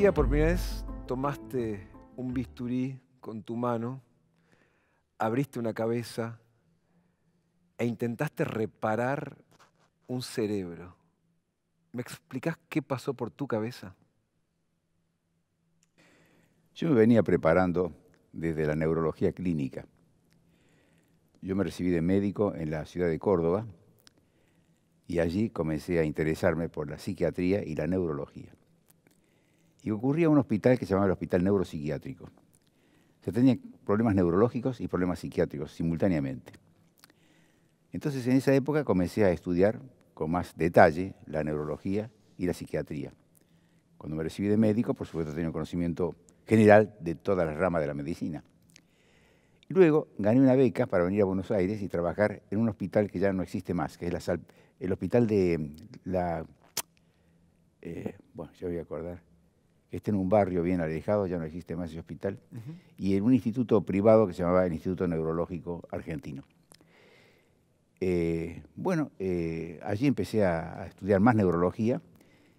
día por primera vez tomaste un bisturí con tu mano, abriste una cabeza e intentaste reparar un cerebro. ¿Me explicas qué pasó por tu cabeza? Yo me venía preparando desde la neurología clínica. Yo me recibí de médico en la ciudad de Córdoba y allí comencé a interesarme por la psiquiatría y la neurología. Y ocurría un hospital que se llamaba el Hospital Neuropsiquiátrico. Se tenían problemas neurológicos y problemas psiquiátricos simultáneamente. Entonces, en esa época comencé a estudiar con más detalle la neurología y la psiquiatría. Cuando me recibí de médico, por supuesto, tenía un conocimiento general de todas las ramas de la medicina. luego gané una beca para venir a Buenos Aires y trabajar en un hospital que ya no existe más, que es la, el hospital de la... Eh, bueno, ya voy a acordar que está en un barrio bien alejado, ya no existe más ese hospital, y en un instituto privado que se llamaba el Instituto Neurológico Argentino. Eh, bueno, eh, allí empecé a, estudiar más neurología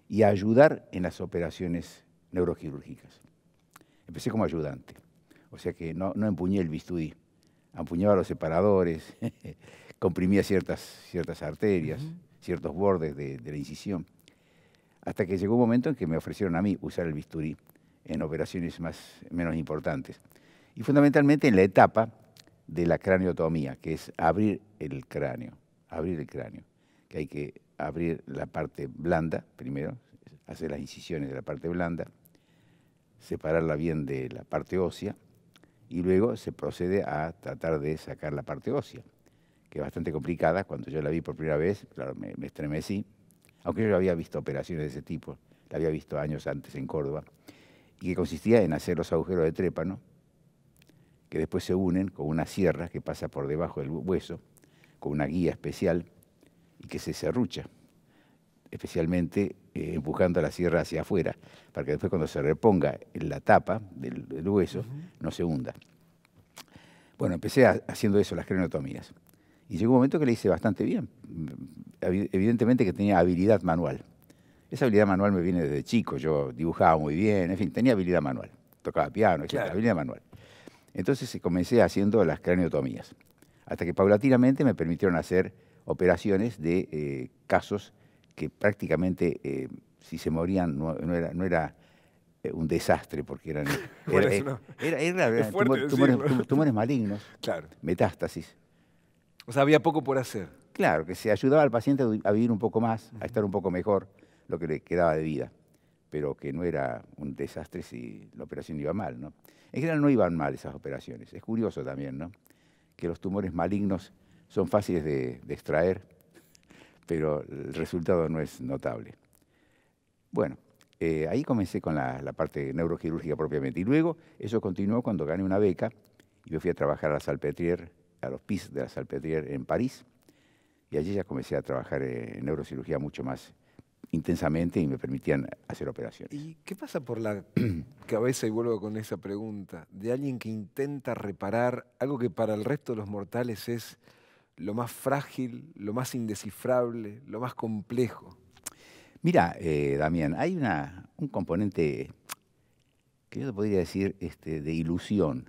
y a ayudar en las operaciones neuroquirúrgicas. Empecé como ayudante, o sea que no, empuñé el bisturí, empuñaba los separadores, comprimía ciertas, ciertas arterias, ciertos bordes de la incisión hasta que llegó un momento en que me ofrecieron a mí usar el bisturí en operaciones más, menos importantes. Y fundamentalmente en la etapa de la craniotomía, que es abrir el cráneo, abrir el cráneo, que hay que abrir la parte blanda primero, hacer las incisiones de la parte blanda, separarla bien de la parte ósea y luego se procede a tratar de sacar la parte ósea, que es bastante complicada. Cuando yo la vi por primera vez, claro, me, me estremecí, aunque yo había visto operaciones de ese tipo, la había visto años antes en Córdoba, y que consistía en hacer los agujeros de trépano, que después se unen con una sierra que pasa por debajo del hueso, con una guía especial, y que se serrucha, especialmente eh, empujando la sierra hacia afuera, para que después cuando se reponga la tapa del, hueso no se hunda. Bueno, empecé haciendo eso, las crenotomías. Y llegó un momento que le hice bastante bien evidentemente que tenía habilidad manual. Esa habilidad manual me viene desde chico, yo dibujaba muy bien, en fin, tenía habilidad manual, tocaba piano, etc., habilidad manual. Entonces eh, comencé haciendo las craniotomías, hasta que paulatinamente me permitieron hacer operaciones de eh, casos que prácticamente, eh, si se morían, no, era, un desastre porque eran tumores, malignos, claro. metástasis. O sea, había poco por hacer. Claro, que se ayudaba al paciente a vivir un poco más, a estar un poco mejor, lo que le quedaba de vida, pero que no era un desastre si la operación iba mal, ¿no? En general no iban mal esas operaciones. Es curioso también, ¿no? Que los tumores malignos son fáciles de, extraer, pero el resultado no es notable. Bueno, eh, ahí comencé con la, parte neuroquirúrgica propiamente. Y luego eso continuó cuando gané una beca y me fui a trabajar a la Salpêtrière, a los PIS de la Salpêtrière en París. Y allí ya comencé a trabajar eh, en neurocirugía mucho más intensamente y me permitían hacer operaciones. ¿Y qué pasa por la cabeza, y vuelvo con esa pregunta, de alguien que intenta reparar algo que para el resto de los mortales es lo más frágil, lo más indescifrable, lo más complejo? Mira, eh, Damián, hay un componente que yo te podría decir este, de ilusión,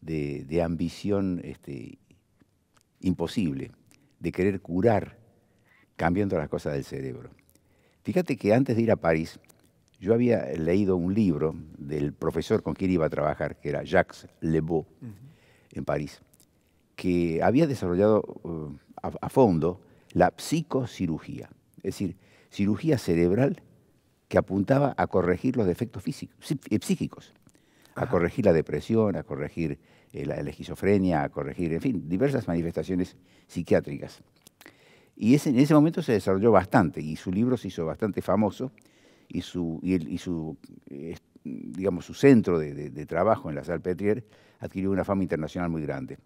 de, de ambición este, imposible de querer curar cambiando las cosas del cerebro. Fíjate que antes de ir a París, yo había leído un libro del profesor con quien iba a trabajar, que era Jacques Lebeau, en París, que había desarrollado eh, a, fondo la psicocirugía, es decir, cirugía cerebral que apuntaba a corregir los defectos físicos, psíquicos, a corregir la depresión, a corregir eh, la, esquizofrenia, a corregir, en fin, diversas manifestaciones psiquiátricas. Y ese, en ese momento se desarrolló bastante y su libro se hizo bastante famoso y su, y, su eh, digamos, su centro de, de trabajo en la Salpêtrière adquirió una fama internacional muy grande.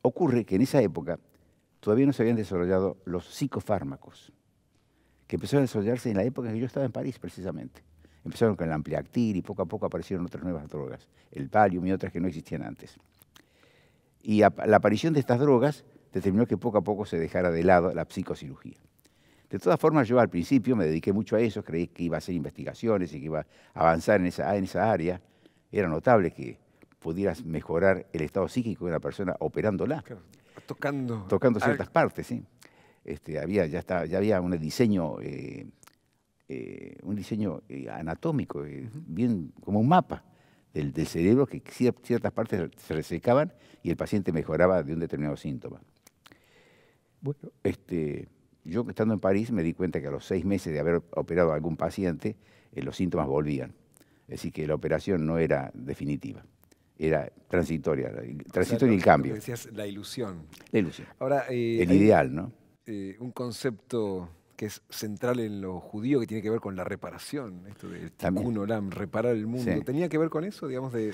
Ocurre que en esa época todavía no se habían desarrollado los psicofármacos, que empezaron a desarrollarse en la época en que yo estaba en París, precisamente. Empezaron con el ampliactil y poco a poco aparecieron otras nuevas drogas, el palium y otras que no existían antes. Y la aparición de estas drogas determinó que poco a poco se dejara de lado la psicocirugía. De todas formas, yo al principio me dediqué mucho a eso, creí que iba a hacer investigaciones y que iba a avanzar en esa, en esa área. Era notable que pudieras mejorar el estado psíquico de una persona operándola. Tocando. Tocando ciertas partes, este, había, ya, había un diseño eh, eh, un diseño eh, anatómico, eh, bien como un mapa del, cerebro que ciertas partes se resecaban y el paciente mejoraba de un determinado síntoma. Bueno, este, yo estando en París me di cuenta que a los seis meses de haber operado a algún paciente, los síntomas volvían. es decir que la operación no era definitiva era transitoria, transitoria y el cambio. Decías la ilusión. La ilusión. Ahora, el ideal, ¿no? un concepto que es central en lo judío, que tiene que ver con la reparación, esto de Tikkun Olam, reparar el mundo. ¿Tenía que ver con eso, digamos, de,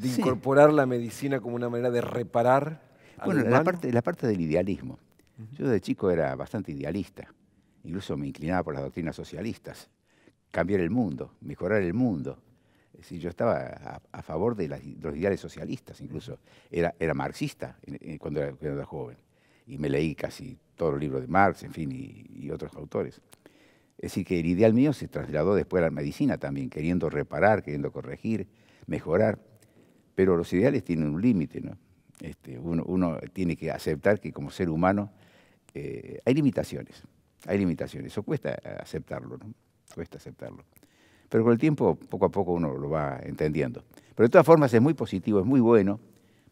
incorporar la medicina como una manera de reparar? bueno, la parte, la parte del idealismo. Yo de chico era bastante idealista, incluso me inclinaba por las doctrinas socialistas, cambiar el mundo, mejorar el mundo. Es yo estaba a, favor de, los ideales socialistas, incluso era, era marxista cuando era joven y me leí casi todos los libros de Marx, en fin, y, otros autores. Es decir, que el ideal mío se trasladó después a la medicina también, queriendo reparar, queriendo corregir, mejorar. Pero los ideales tienen un límite, ¿no? Este, uno, tiene que aceptar que como ser humano eh, hay limitaciones, hay limitaciones. Eso cuesta aceptarlo, ¿no? Cuesta aceptarlo. Pero con el tiempo, poco a poco, uno lo va entendiendo. Pero de todas formas es muy positivo, es muy bueno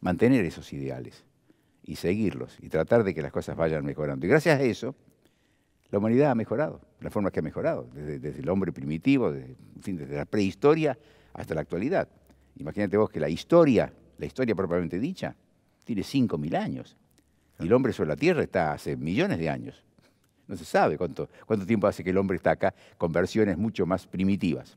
mantener esos ideales y seguirlos y tratar de que las cosas vayan mejorando. Y gracias a eso, la humanidad ha mejorado, la forma que ha mejorado, desde, el hombre primitivo, desde, en fin, desde la prehistoria hasta la actualidad. Imagínate vos que la historia, la historia propiamente dicha, tiene 5.000 años. Y el hombre sobre la Tierra está hace millones de años. No se sabe cuánto, cuánto tiempo hace que el hombre está acá con versiones mucho más primitivas.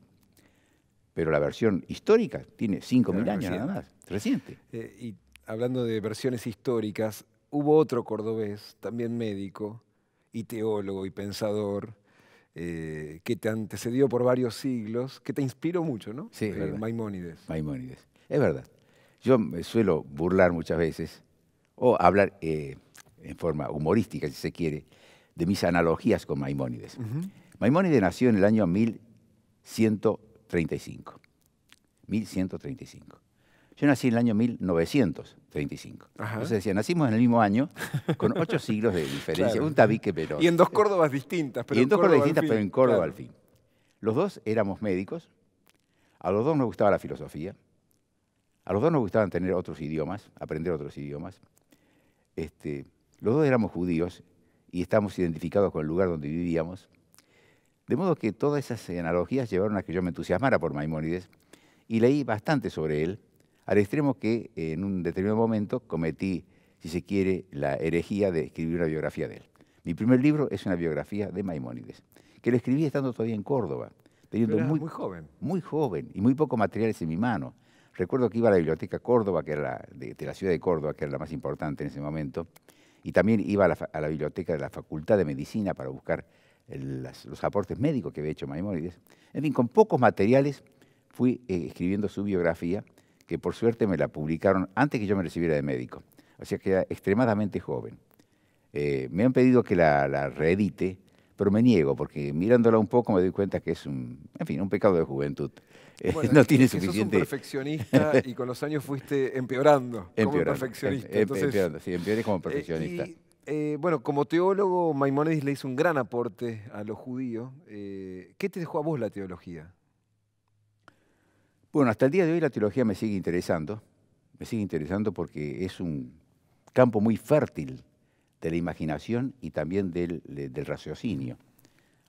Pero la versión histórica tiene 5.000 años nada más, reciente. Eh, hablando de versiones históricas, hubo otro cordobés, también médico y teólogo y pensador, eh, que te antecedió por varios siglos, que te inspiró mucho, ¿no? Sí, eh, Maimónides. Maimónides, es verdad. Yo me suelo burlar muchas veces, o hablar eh, en forma humorística, si se quiere, de mis analogías con Maimónides. Maimónides nació en el año 1135. 1135. Yo nací en el año 1935. Entonces decía, nacimos en el mismo año, con ocho siglos de diferencia, un tabique pero... Y en dos eh, Córdobas distintas, pero en, distintas, pero en Córdoba al fin. Los dos éramos médicos, a los dos nos gustaba la filosofía, a los dos nos gustaban tener otros idiomas, aprender otros idiomas. Este, los dos éramos judíos y estábamos identificados con el lugar donde vivíamos. De modo que todas esas analogías llevaron a que yo me entusiasmara por Maimónides y leí bastante sobre él al extremo que en un determinado momento cometí, si se quiere, la herejía de escribir una biografía de él. Mi primer libro es una biografía de Maimónides, que lo escribí estando todavía en Córdoba. Teniendo muy, joven. Muy joven y muy pocos materiales en mi mano. Recuerdo que iba a la biblioteca Córdoba, que era de, la ciudad de Córdoba, que era la más importante en ese momento, y también iba a la, biblioteca de la Facultad de Medicina para buscar los aportes médicos que había hecho Maimónides. En fin, con pocos materiales fui eh, escribiendo su biografía que por suerte me la publicaron antes que yo me recibiera de médico. O sea que era extremadamente joven. Eh, me han pedido que la, reedite, pero me niego, porque mirándola un poco me doy cuenta que es un, en fin, un pecado de juventud. Eh, no tiene suficiente. Sos un perfeccionista y con los años fuiste empeorando, como em, em, perfeccionista. Em, sí, empeoré como eh, perfeccionista. bueno, como teólogo, Maimonides le hizo un gran aporte a los judíos. ¿Qué te dejó a vos la teología? Bueno, hasta el día de hoy la teología me sigue interesando, me sigue interesando porque es un campo muy fértil de la imaginación y también del, raciocinio.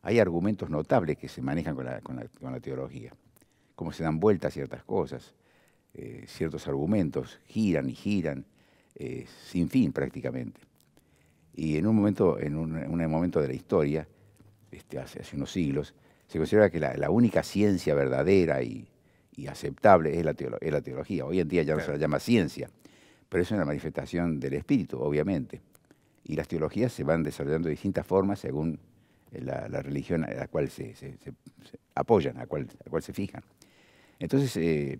Hay argumentos notables que se manejan con la, teología, como se dan vueltas ciertas cosas, eh, ciertos argumentos, giran y giran, eh, sin fin prácticamente. Y en un momento, en un, momento de la historia, este, hace, unos siglos, se consideraba que la única ciencia verdadera y, y aceptable es la, teología. Hoy en día ya no se la llama ciencia, pero es una manifestación del espíritu, obviamente. Y las teologías se van desarrollando de distintas formas según eh, la, religión a la cual se, apoyan, a la cual, se fijan. Entonces, eh,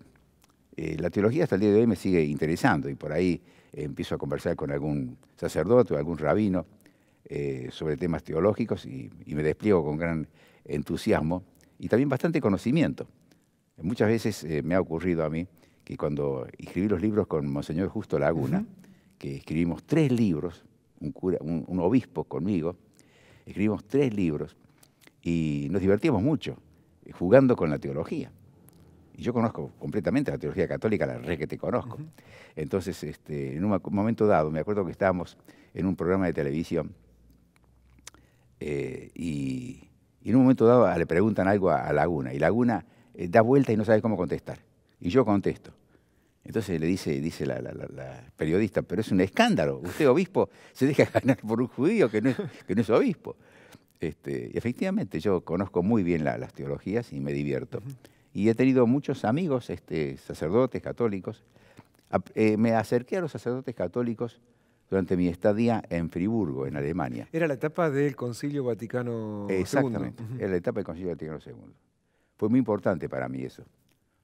eh, la teología hasta el día de hoy me sigue interesando y por ahí empiezo a conversar con algún sacerdote o algún rabino sobre temas teológicos y, y me despliego con gran entusiasmo y también bastante conocimiento. Muchas veces eh, me ha ocurrido a mí que cuando escribí los libros con Monseñor Justo Laguna, que escribimos tres libros, un, obispo conmigo, escribimos tres libros y nos divertíamos mucho eh, jugando con la teología Y yo conozco completamente la teología católica, la red que te conozco. Entonces, este, en un momento dado, me acuerdo que estábamos en un programa de televisión eh, y, en un momento dado le preguntan algo a Laguna. Y Laguna eh, da vuelta y no sabe cómo contestar. Y yo contesto. Entonces le dice, dice la, periodista, pero es un escándalo, usted obispo se deja ganar por un judío que no es, que no es obispo. Este, efectivamente, yo conozco muy bien las teologías y me divierto. Y he tenido muchos amigos, este, sacerdotes católicos. Eh, me acerqué a los sacerdotes católicos durante mi estadía en Friburgo, en Alemania. Era la etapa del Concilio Vaticano II. Exactamente, era la etapa del Concilio Vaticano II. Fue muy importante para mí eso,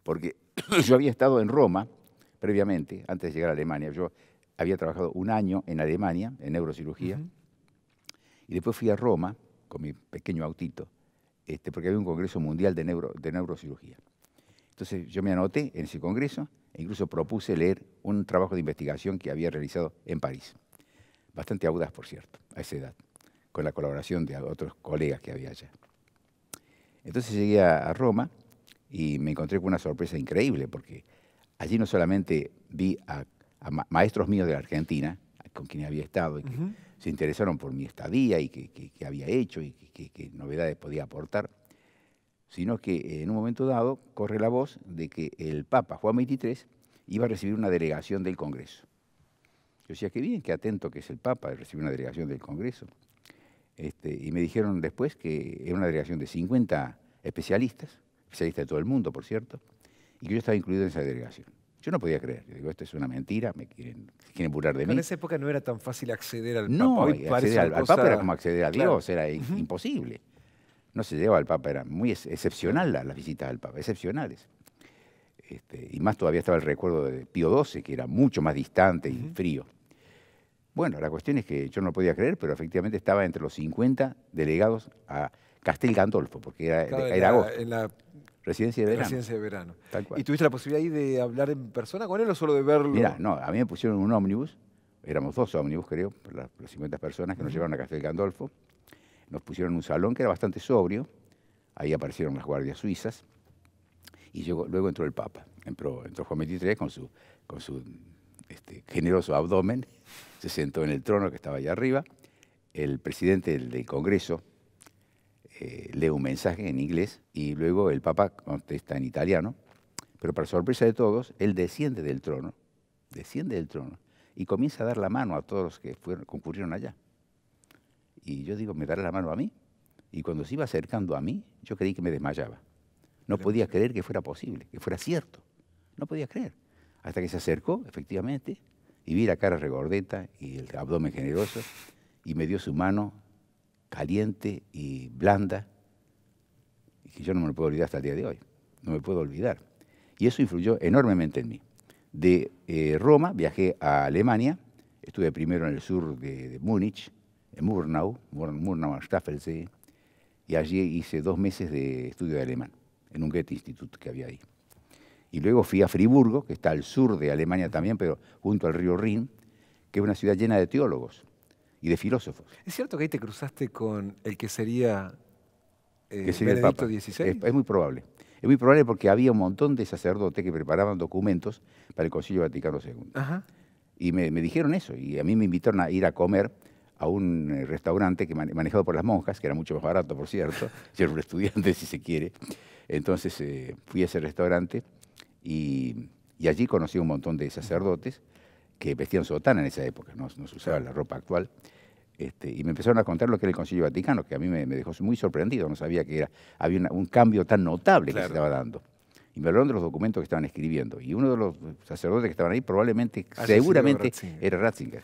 porque yo había estado en Roma previamente, antes de llegar a Alemania. Yo había trabajado un año en Alemania, en neurocirugía, y después fui a Roma con mi pequeño autito, este, porque había un congreso mundial de, de neurocirugía. Entonces yo me anoté en ese congreso e incluso propuse leer un trabajo de investigación que había realizado en París. Bastante audaz, por cierto, a esa edad, con la colaboración de otros colegas que había allá. Entonces llegué a, Roma y me encontré con una sorpresa increíble, porque allí no solamente vi a, maestros míos de la Argentina, con quienes había estado, y que se interesaron por mi estadía y qué había hecho y qué novedades podía aportar, sino que en un momento dado corre la voz de que el Papa Juan XXIII iba a recibir una delegación del Congreso. Yo decía, qué bien, qué atento que es el Papa de recibir una delegación del Congreso. Este, y me dijeron después que era una delegación de 50 especialistas, especialistas de todo el mundo, por cierto, y que yo estaba incluido en esa delegación. Yo no podía creer. Yo digo, esto es una mentira, me quieren, quieren burlar de mí. En esa época no era tan fácil acceder al Papa. No, acceder al, Papa era como acceder a Dios, era imposible. No se llevaba al Papa, era muy excepcionales excepcional las, visitas al Papa, excepcionales. Este, y más todavía estaba el recuerdo de Pío XII, que era mucho más distante y frío. Bueno, la cuestión es que yo no podía creer, pero efectivamente estaba entre los 50 delegados a Castel Gandolfo, porque era, en, la, Residencia de verano. Residencia de verano. ¿Y tuviste la posibilidad ahí de hablar en persona con él o solo de verlo? Mira, no, a mí me pusieron un ómnibus, éramos dos ómnibus, creo, las, las 50 personas que nos llevaron a Castel Gandolfo. Nos pusieron un salón que era bastante sobrio, ahí aparecieron las guardias suizas, y luego entró el Papa. Entró, Juan XXIII con su, con su este, generoso abdomen se sentó en el trono que estaba allá arriba, el presidente del, Congreso eh, lee un mensaje en inglés y luego el Papa contesta en italiano, pero para sorpresa de todos, él desciende del trono, desciende del trono y comienza a dar la mano a todos los que fueron, concurrieron allá. Y yo digo, ¿me dará la mano a mí? Y cuando se iba acercando a mí, yo creí que me desmayaba. No podía creer que fuera posible, que fuera cierto. No podía creer. Hasta que se acercó, efectivamente, y vi la cara regordeta y el abdomen generoso y me dio su mano caliente y blanda y que yo no me lo puedo olvidar hasta el día de hoy, no me puedo olvidar. Y eso influyó enormemente en mí. De eh, Roma viajé a Alemania, estuve primero en el sur de, de Múnich, en Murnau, Murnau Staffelsee, y allí hice dos meses de estudio de alemán en un Goethe-Institut que había ahí y luego fui a Friburgo, que está al sur de Alemania también, pero junto al río Rin, que es una ciudad llena de teólogos y de filósofos. ¿Es cierto que ahí te cruzaste con el que sería, eh, XVI? Es, muy probable. Es muy probable porque había un montón de sacerdotes que preparaban documentos para el Concilio Vaticano II. Y me, dijeron eso, y a mí me invitaron a ir a comer a un eh, restaurante que manejado por las monjas, que era mucho más barato, por cierto, si era un estudiante, si se quiere. Entonces eh, fui a ese restaurante y, allí conocí un montón de sacerdotes que vestían sotana en esa época, no, se usaba la ropa actual. Este, y me empezaron a contar lo que era el Concilio Vaticano, que a mí me, dejó muy sorprendido, no sabía que era, había un cambio tan notable que se estaba dando. Y me hablaron de los documentos que estaban escribiendo. Y uno de los sacerdotes que estaban ahí probablemente, ah, seguramente, era Ratzinger.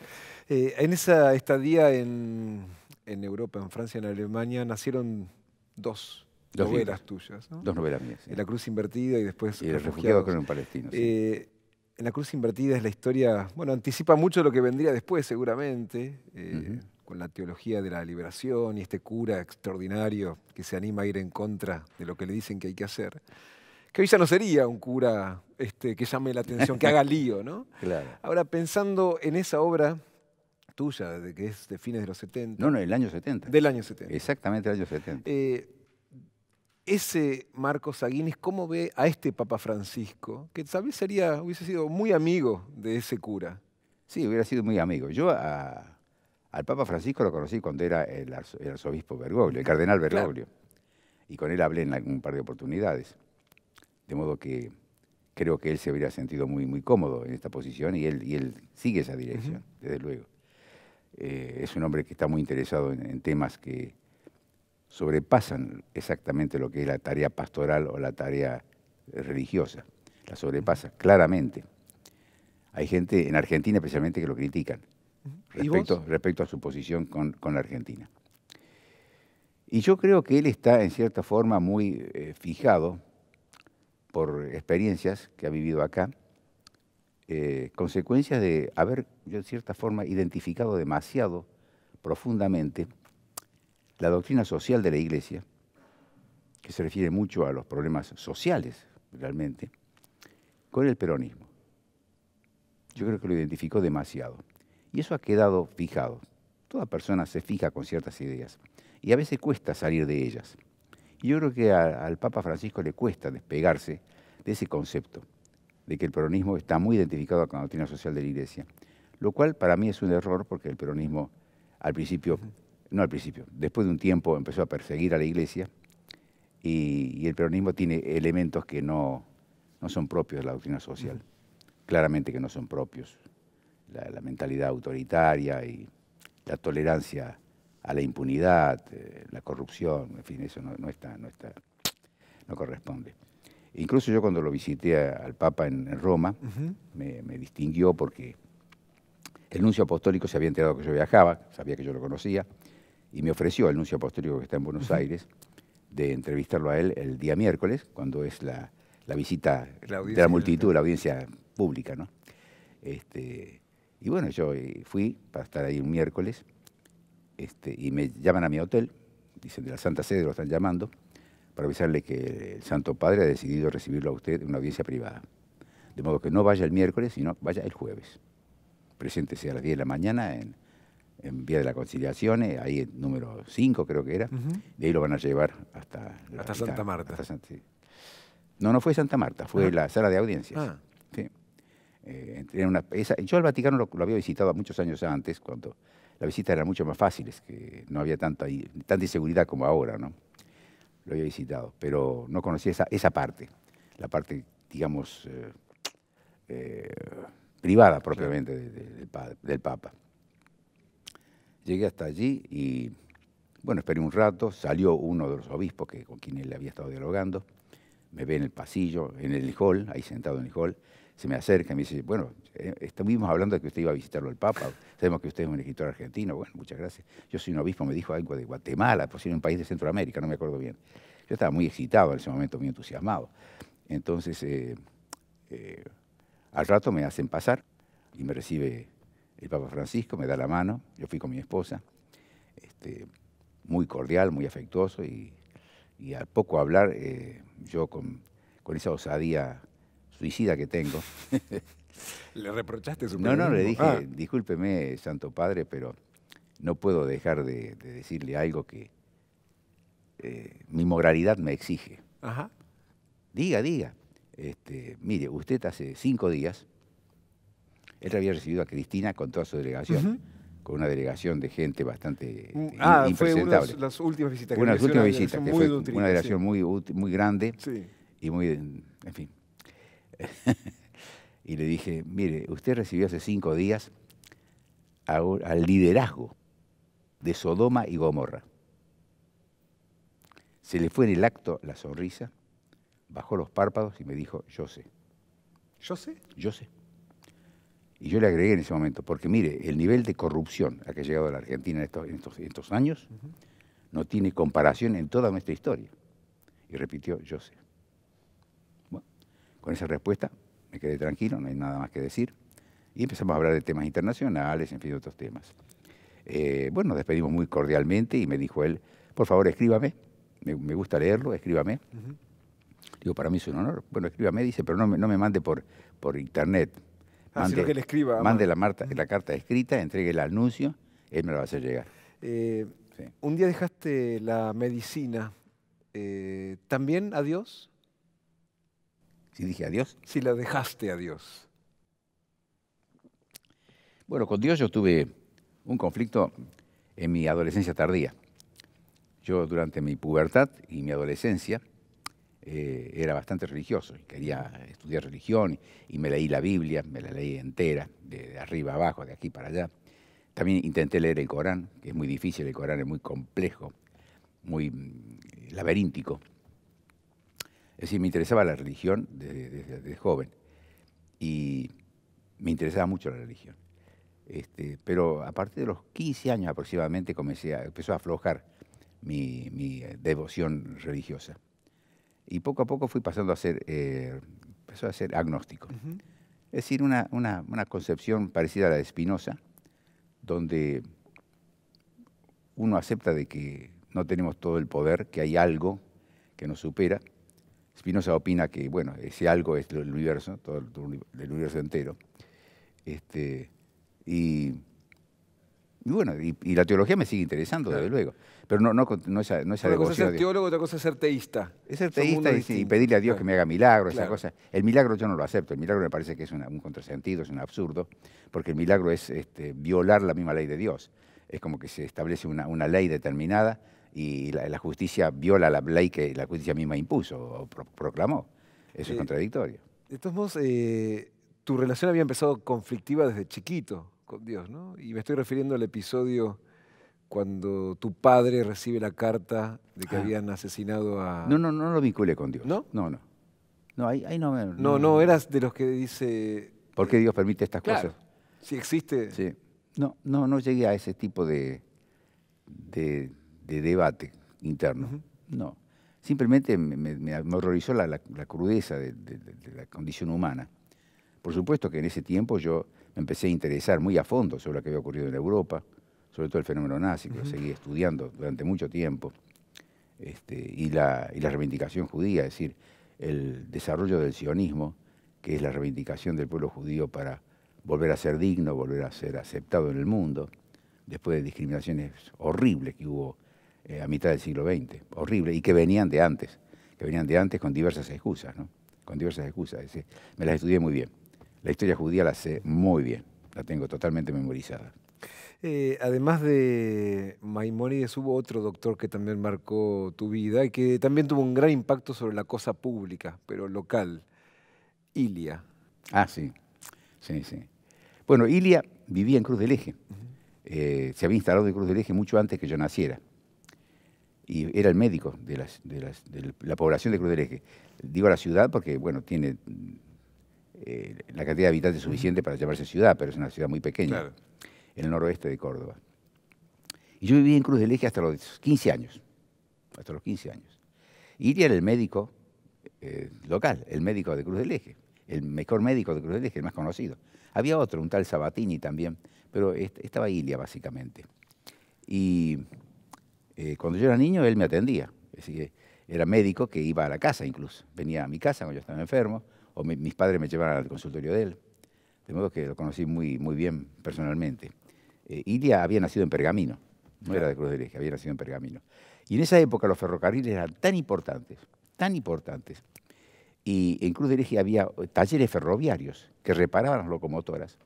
Eh, en esa estadía en, en Europa, en Francia, en Alemania, nacieron dos Dos novelas tuyas. ¿no? Dos novelas mías. En la Cruz Invertida y después. Y el refugiado con un palestino. Eh, en la Cruz Invertida es la historia, bueno, anticipa mucho lo que vendría después, seguramente, eh, con la teología de la liberación y este cura extraordinario que se anima a ir en contra de lo que le dicen que hay que hacer. Que hoy ya no sería un cura este, que llame la atención, que haga lío, ¿no? Claro. Ahora, pensando en esa obra tuya, de que es de fines de los 70. No, no, del año 70. Del año 70. Exactamente, del año 70. Eh, ese Marcos Aguinis, ¿cómo ve a este Papa Francisco? Que tal vez sería, hubiese sido muy amigo de ese cura. Sí, hubiera sido muy amigo. Yo al Papa Francisco lo conocí cuando era el, arzobispo Bergoglio, el cardenal Bergoglio. Y con él hablé en un par de oportunidades. De modo que creo que él se hubiera sentido muy, muy cómodo en esta posición y él, sigue esa dirección, desde luego. Eh, es un hombre que está muy interesado en temas que, sobrepasan exactamente lo que es la tarea pastoral o la tarea eh, religiosa, la sobrepasa claramente. Hay gente en Argentina especialmente que lo critican respecto, a su posición con, la Argentina. Y yo creo que él está en cierta forma muy eh, fijado por experiencias que ha vivido acá, eh, consecuencias de haber, yo en cierta forma, identificado demasiado profundamente la doctrina social de la Iglesia, que se refiere mucho a los problemas sociales realmente, con el peronismo. Yo creo que lo identificó demasiado. Y eso ha quedado fijado. Toda persona se fija con ciertas ideas y a veces cuesta salir de ellas. Y yo creo que al Papa Francisco le cuesta despegarse de ese concepto, de que el peronismo está muy identificado con la doctrina social de la Iglesia, lo cual para mí es un error porque el peronismo al principio no al principio, después de un tiempo empezó a perseguir a la iglesia y, el peronismo tiene elementos que no, no, son propios de la doctrina social, claramente que no son propios. La, mentalidad autoritaria y la tolerancia a la impunidad, eh, la corrupción, en fin, eso no, está, no, está, no corresponde. Incluso yo cuando lo visité al Papa en, Roma, me, me, distinguió porque el nuncio apostólico se había enterado que yo viajaba, sabía que yo lo conocía, y me ofreció el anuncio apostólico que está en Buenos Aires de entrevistarlo a él el día miércoles, cuando es la, visita de la multitud, la audiencia pública, ¿no? Este, y bueno, yo eh, fui para estar ahí un miércoles este, y me llaman a mi hotel, dicen de la Santa Sede, lo están llamando, para avisarle que el Santo Padre ha decidido recibirlo a usted en una audiencia privada. De modo que no vaya el miércoles, sino vaya el jueves. Preséntese a las 10 de la mañana en en Vía de la Conciliación, eh, ahí número 5 creo que era, y de ahí lo van a llevar hasta... Hasta Santa Marta. No, no fue Santa Marta, fue ah. la sala de audiencias. Ah. Eh, yo el Vaticano lo, había visitado muchos años antes, cuando la visita era mucho más fácil es que no había tanta, tanta inseguridad como ahora, ¿no? Lo había visitado, pero no conocía esa, esa parte, la parte, digamos, eh, privada propiamente del Papa. Llegué hasta allí y, bueno, esperé un rato, salió uno de los obispos que, con quien él había estado dialogando, me ve en el pasillo, en el hall, ahí sentado en el hall, se me acerca y me dice, bueno, eh, estuvimos hablando de que usted iba a visitarlo al Papa, sabemos que usted es un escritor argentino, bueno, muchas gracias. Yo soy un obispo, me dijo algo de Guatemala, por si era un país de Centroamérica, no me acuerdo bien. Yo estaba muy excitado en ese momento, muy entusiasmado. Entonces, eh, eh, al rato me hacen pasar y me recibe el Papa Francisco me da la mano, yo fui con mi esposa, este, muy cordial, muy afectuoso y, al poco hablar, eh, yo con, esa osadía suicida que tengo. ¿Le reprochaste su No, no, le dije, ah. discúlpeme, Santo Padre, pero no puedo dejar de, decirle algo que eh, mi moralidad me exige. Ajá. Diga, diga. Este, mire, usted hace cinco días él había recibido a Cristina con toda su delegación. con una delegación de gente bastante eh, mm, ah, Fue una de las últimas visitas. Fue una de las últimas visitas, que eh, fue una delegación muy, grande y muy, en fin. y le dije, mire, usted recibió hace cinco días al liderazgo de Sodoma y Gomorra. Se le fue en el acto la sonrisa, bajó los párpados y me dijo, yo sé. ¿Yo sé? Yo sé. Y yo le agregué en ese momento, porque mire, el nivel de corrupción a que ha llegado la Argentina en estos, años no tiene comparación en toda nuestra historia. Y repitió, yo sé. Bueno, con esa respuesta me quedé tranquilo, no hay nada más que decir. Y empezamos a hablar de temas internacionales, en fin, de otros temas. Eh, bueno, nos despedimos muy cordialmente y me dijo él, por favor, escríbame, me, gusta leerlo, escríbame. Digo, para mí es un honor. Bueno, escríbame, dice, pero no me, no me mande por, por internet mande, que le escriba. Mande la, carta escrita, entregue el anuncio, él me lo va a hacer llegar. Eh, un día dejaste la medicina. Eh, ¿también a Dios? ¿Sí dije a Dios? Si la dejaste a Dios. Bueno, con Dios yo tuve un conflicto en mi adolescencia tardía. Yo durante mi pubertad y mi adolescencia eh, era bastante religioso y quería estudiar religión y, me leí la Biblia, me la leí entera, de, arriba abajo, de aquí para allá. También intenté leer el Corán, que es muy difícil, el Corán es muy complejo, muy mm, laberíntico. Es decir, me interesaba la religión desde, joven y me interesaba mucho la religión. Este, pero a partir de los 15 años aproximadamente comencé empezó a aflojar mi eh, devoción religiosa. Y poco a poco fui pasando a ser, eh, a ser agnóstico. Es decir, una, concepción parecida a la de Spinoza, donde uno acepta de que no tenemos todo el poder, que hay algo que nos supera. Spinoza opina que, bueno, ese algo es el universo, todo el, universo entero. Este, y y bueno, y, la teología me sigue interesando, desde luego. Pero no, no, no esa, no esa cosa es ser teólogo, otra cosa es ser teísta. Es ser teísta y, pedirle a Dios que me haga milagro esa cosa. El milagro yo no lo acepto. El milagro me parece que es un contrasentido, es un absurdo, porque el milagro es este, violar la misma ley de Dios. Es como que se establece una, ley determinada y la, justicia viola la ley que la justicia misma impuso o proclamó. Eso es contradictorio. De todos modos, eh, tu relación había empezado conflictiva desde chiquito. Dios, ¿no? Y me estoy refiriendo al episodio cuando tu padre recibe la carta de que ah. habían asesinado a... No, no, no lo vinculé con Dios. ¿No? No, no. No, ahí, no, no No, eras de los que dice... ¿Por qué Dios permite estas cosas? Si existe... Sí. No, no, no llegué a ese tipo de, de, debate interno. No. Simplemente me, horrorizó la, crudeza de la condición humana. Por supuesto que en ese tiempo yo me empecé a interesar muy a fondo sobre lo que había ocurrido en Europa, sobre todo el fenómeno nazi, que lo seguí estudiando durante mucho tiempo, este, y, la, y, la, reivindicación judía, es decir, el desarrollo del sionismo, que es la reivindicación del pueblo judío para volver a ser digno, volver a ser aceptado en el mundo, después de discriminaciones horribles que hubo eh, a mitad del siglo XX, horribles, y que venían de antes, que venían de antes con diversas excusas, ¿no? Con diversas excusas, me las estudié muy bien la historia judía la sé muy bien, la tengo totalmente memorizada. Eh, además de Maimónides, hubo otro doctor que también marcó tu vida y que también tuvo un gran impacto sobre la cosa pública, pero local, Ilia. Ah, sí, sí, sí. Bueno, Ilia vivía en Cruz del Eje. Eh, se había instalado en Cruz del Eje mucho antes que yo naciera. Y era el médico de, de la población de Cruz del Eje. Digo la ciudad porque, bueno, tiene eh, la cantidad de habitantes suficiente para llamarse ciudad, pero es una ciudad muy pequeña, en el noroeste de Córdoba. Y yo viví en Cruz del Eje hasta los 15 años, hasta los 15 años. Y era el médico eh, local, el médico de Cruz del Eje, el mejor médico de Cruz del Eje, el más conocido. Había otro, un tal Sabatini también, pero estaba Ilia básicamente. Y eh, cuando yo era niño él me atendía, es decir, era médico que iba a la casa incluso, venía a mi casa cuando yo estaba enfermo, o mis padres me llevaron al consultorio de él, de modo que lo conocí muy, muy bien personalmente. Eh, Ilia había nacido en Pergamino, no era de Cruz del Eje, había nacido en Pergamino. Y en esa época los ferrocarriles eran tan importantes, tan importantes, y en Cruz del Eje había eh, talleres ferroviarios que reparaban las locomotoras,